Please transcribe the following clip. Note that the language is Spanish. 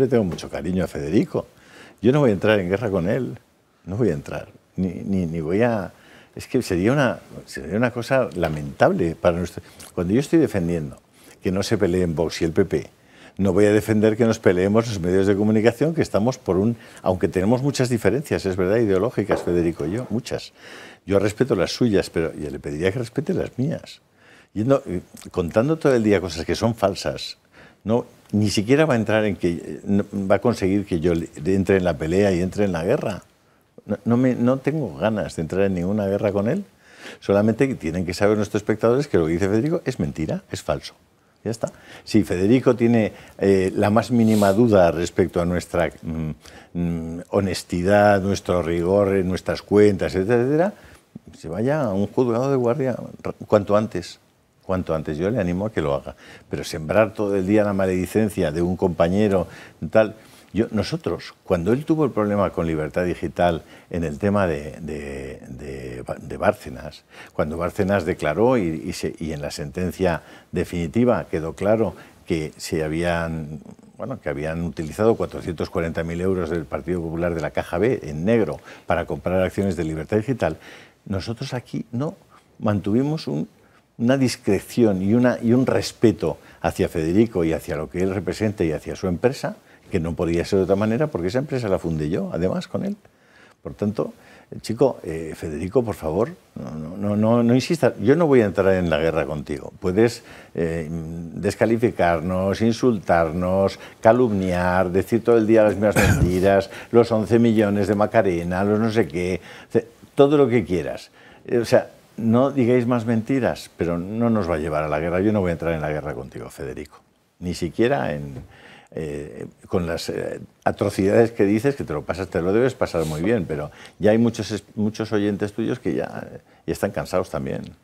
le tengo mucho cariño a Federico. Yo no voy a entrar en guerra con él. No voy a entrar. Ni, ni, voy a... Es que sería una, sería una cosa lamentable para nosotros. Cuando yo estoy defendiendo que no se peleen Vox y el PP, no voy a defender que nos peleemos los medios de comunicación, que estamos por un... Aunque tenemos muchas diferencias, es verdad, ideológicas, Federico y yo, muchas. Yo respeto las suyas, pero yo le pediría que respete las mías. Yendo, eh, contando todo el día cosas que son falsas, no, ni siquiera va a entrar en que eh, va a conseguir que yo entre en la pelea y entre en la guerra. No, me, tengo ganas de entrar en ninguna guerra con él. Solamente tienen que saber nuestros espectadores que lo que dice Federico es mentira, es falso. Ya está. Si Federico tiene eh, la más mínima duda respecto a nuestra mm, mm, honestidad, nuestro rigor nuestras cuentas, etc., se vaya a un juzgado de guardia cuanto antes cuanto antes. Yo le animo a que lo haga. Pero sembrar todo el día la maledicencia de un compañero, tal. Yo, nosotros, cuando él tuvo el problema con libertad digital en el tema de, Bárcenas, cuando Bárcenas declaró y, y, y, en la sentencia definitiva quedó claro que se habían, bueno, que habían utilizado 440.000 euros del Partido Popular de la Caja B en negro para comprar acciones de libertad digital, nosotros aquí no mantuvimos un una discreción y, una, y un respeto hacia Federico y hacia lo que él representa y hacia su empresa, que no podía ser de otra manera, porque esa empresa la fundé yo, además, con él. Por tanto, eh, chico, eh, Federico, por favor, no, no, no, no insistas, yo no voy a entrar en la guerra contigo. Puedes eh, descalificarnos, insultarnos, calumniar, decir todo el día las mismas mentiras, los 11 millones de Macarena, los no sé qué, todo lo que quieras. O sea, no digáis más mentiras, pero no nos va a llevar a la guerra. Yo no voy a entrar en la guerra contigo, Federico. Ni siquiera eh, con las eh, atrocidades que dices, que te lo pasas, te lo debes pasar muy bien, pero ya hay muchos, muchos oyentes tuyos que ya, ya están cansados también.